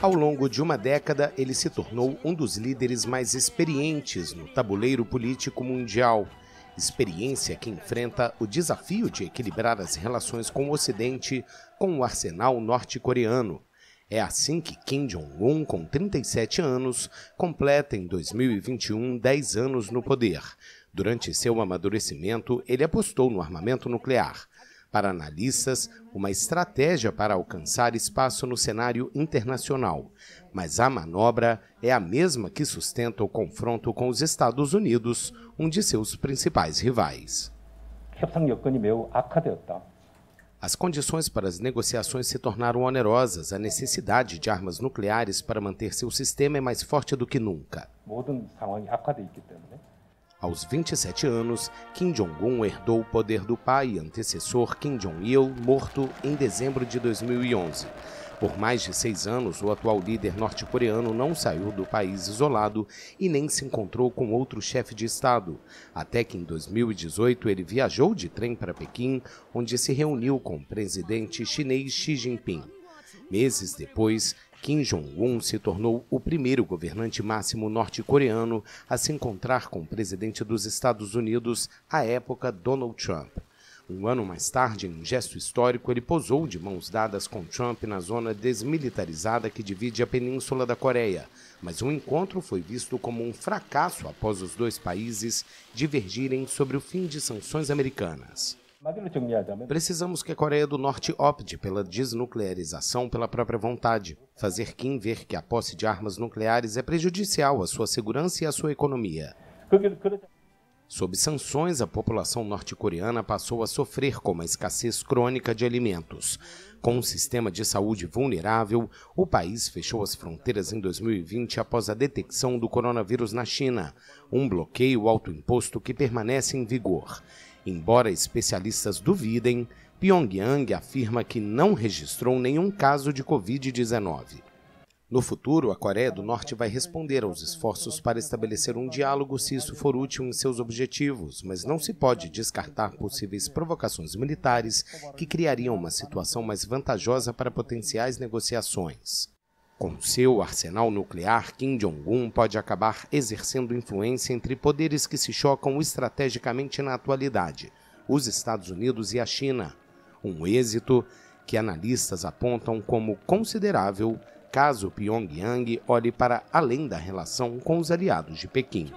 Ao longo de uma década, ele se tornou um dos líderes mais experientes no tabuleiro político mundial. Experiência que enfrenta o desafio de equilibrar as relações com o Ocidente com o arsenal norte-coreano. É assim que Kim Jong-un, com 37 anos, completa em 2021 10 anos no poder. Durante seu amadurecimento, ele apostou no armamento nuclear, para analistas, uma estratégia para alcançar espaço no cenário internacional. Mas a manobra é a mesma que sustenta o confronto com os Estados Unidos, um de seus principais rivais. As condições para as negociações se tornaram onerosas. A necessidade de armas nucleares para manter seu sistema é mais forte do que nunca. Aos 27 anos, Kim Jong-un herdou o poder do pai e antecessor Kim Jong-il, morto em dezembro de 2011. Por mais de seis anos, o atual líder norte-coreano não saiu do país isolado e nem se encontrou com outro chefe de Estado, até que em 2018 ele viajou de trem para Pequim, onde se reuniu com o presidente chinês Xi Jinping. Meses depois, Kim Jong-un se tornou o primeiro governante máximo norte-coreano a se encontrar com o presidente dos Estados Unidos, à época Donald Trump. Um ano mais tarde, em um gesto histórico, ele posou de mãos dadas com Trump na zona desmilitarizada que divide a península da Coreia. Mas o encontro foi visto como um fracasso após os dois países divergirem sobre o fim de sanções americanas. Né? Precisamos que a Coreia do Norte opte pela desnuclearização pela própria vontade. Fazer Kim ver que a posse de armas nucleares é prejudicial à sua segurança e à sua economia. Sob sanções, a população norte-coreana passou a sofrer com uma escassez crônica de alimentos. Com um sistema de saúde vulnerável, o país fechou as fronteiras em 2020 após a detecção do coronavírus na China, um bloqueio autoimposto que permanece em vigor. Embora especialistas duvidem, Pyongyang afirma que não registrou nenhum caso de Covid-19. No futuro, a Coreia do Norte vai responder aos esforços para estabelecer um diálogo se isso for útil em seus objetivos, mas não se pode descartar possíveis provocações militares que criariam uma situação mais vantajosa para potenciais negociações. Com seu arsenal nuclear, Kim Jong-un pode acabar exercendo influência entre poderes que se chocam estrategicamente na atualidade, os Estados Unidos e a China. Um êxito que analistas apontam como considerável caso Pyongyang olhe para além da relação com os aliados de Pequim.